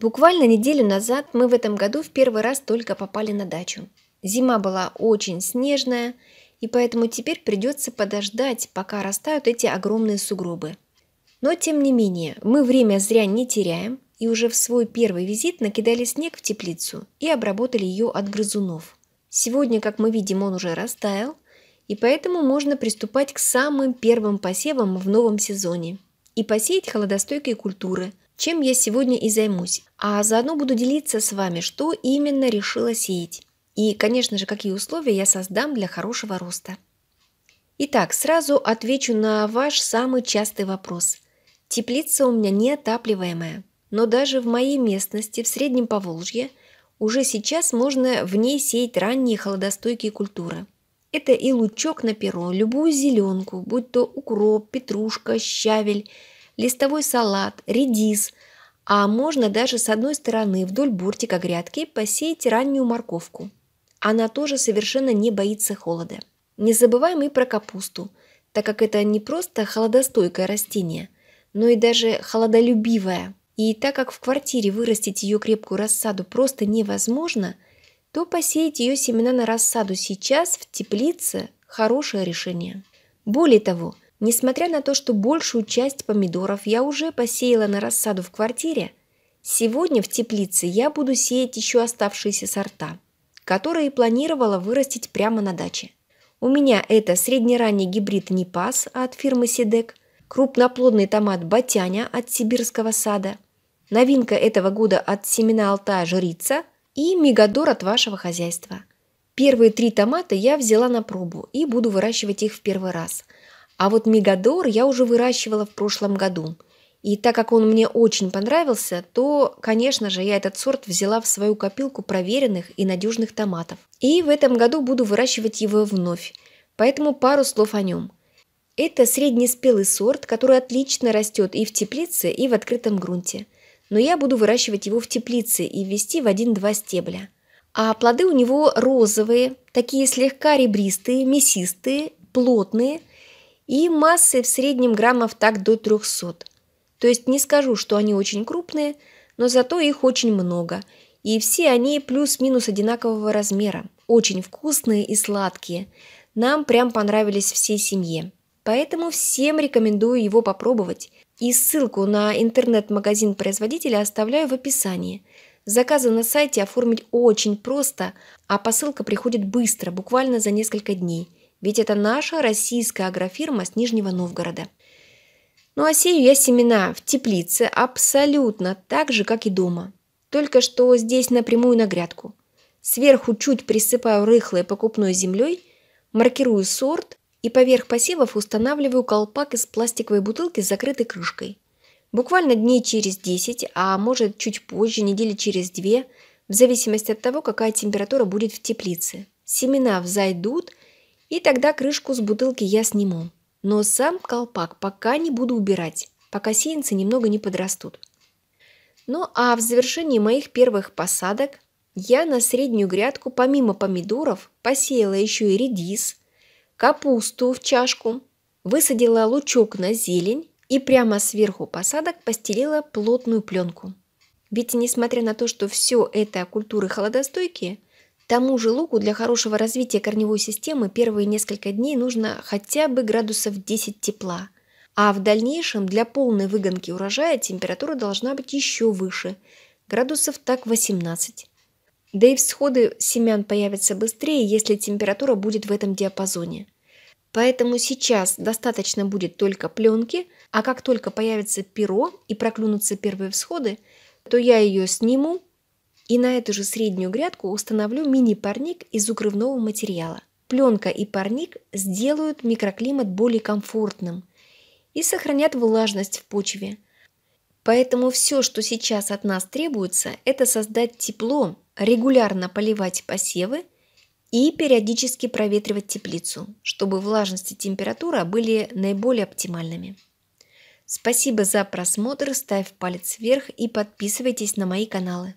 Буквально неделю назад мы в этом году в первый раз только попали на дачу. Зима была очень снежная, и поэтому теперь придется подождать, пока растают эти огромные сугробы. Но тем не менее, мы время зря не теряем и уже в свой первый визит накидали снег в теплицу и обработали ее от грызунов. Сегодня, как мы видим, он уже растаял, и поэтому можно приступать к самым первым посевам в новом сезоне и посеять холодостойкие культуры – чем я сегодня и займусь. А заодно буду делиться с вами, что именно решила сеять. И, конечно же, какие условия я создам для хорошего роста. Итак, сразу отвечу на ваш самый частый вопрос. Теплица у меня неотапливаемая, но даже в моей местности, в Среднем Поволжье, уже сейчас можно в ней сеять ранние холодостойкие культуры. Это и лучок на перо, любую зеленку, будь то укроп, петрушка, щавель – листовой салат, редис, а можно даже с одной стороны вдоль бортика грядки посеять раннюю морковку. Она тоже совершенно не боится холода. Не забываем и про капусту, так как это не просто холодостойкое растение, но и даже холодолюбивое. И так как в квартире вырастить ее крепкую рассаду просто невозможно, то посеять ее семена на рассаду сейчас в теплице – хорошее решение. Более того – Несмотря на то, что большую часть помидоров я уже посеяла на рассаду в квартире, сегодня в теплице я буду сеять еще оставшиеся сорта, которые планировала вырастить прямо на даче. У меня это среднеранний гибрид Непас от фирмы Сидек, крупноплодный томат Батяня от сибирского сада, новинка этого года от семена Алтая Жрица и Мегадор от вашего хозяйства. Первые три томата я взяла на пробу и буду выращивать их в первый раз – а вот Мегадор я уже выращивала в прошлом году. И так как он мне очень понравился, то, конечно же, я этот сорт взяла в свою копилку проверенных и надежных томатов. И в этом году буду выращивать его вновь. Поэтому пару слов о нем. Это среднеспелый сорт, который отлично растет и в теплице, и в открытом грунте. Но я буду выращивать его в теплице и ввести в 1-2 стебля. А плоды у него розовые, такие слегка ребристые, мясистые, плотные – и массой в среднем граммов так до 300. То есть не скажу, что они очень крупные, но зато их очень много, и все они плюс-минус одинакового размера, очень вкусные и сладкие. Нам прям понравились всей семье. Поэтому всем рекомендую его попробовать. И ссылку на интернет-магазин производителя оставляю в описании. Заказы на сайте оформить очень просто, а посылка приходит быстро, буквально за несколько дней – ведь это наша российская агрофирма с Нижнего Новгорода. Ну а сею я семена в теплице абсолютно так же, как и дома. Только что здесь напрямую на грядку. Сверху чуть присыпаю рыхлой покупной землей, маркирую сорт и поверх посевов устанавливаю колпак из пластиковой бутылки с закрытой крышкой. Буквально дней через 10, а может чуть позже, недели через 2, в зависимости от того, какая температура будет в теплице. Семена взойдут и тогда крышку с бутылки я сниму. Но сам колпак пока не буду убирать, пока сеянцы немного не подрастут. Ну а в завершении моих первых посадок я на среднюю грядку помимо помидоров посеяла еще и редис, капусту в чашку, высадила лучок на зелень и прямо сверху посадок постелила плотную пленку. Ведь несмотря на то, что все это культуры холодостойкие, Тому же луку для хорошего развития корневой системы первые несколько дней нужно хотя бы градусов 10 тепла, а в дальнейшем для полной выгонки урожая температура должна быть еще выше, градусов так 18. Да и всходы семян появятся быстрее, если температура будет в этом диапазоне. Поэтому сейчас достаточно будет только пленки, а как только появится перо и проклюнутся первые всходы, то я ее сниму, и на эту же среднюю грядку установлю мини-парник из укрывного материала. Пленка и парник сделают микроклимат более комфортным и сохранят влажность в почве. Поэтому все, что сейчас от нас требуется, это создать тепло, регулярно поливать посевы и периодически проветривать теплицу, чтобы влажность и температура были наиболее оптимальными. Спасибо за просмотр, ставь палец вверх и подписывайтесь на мои каналы.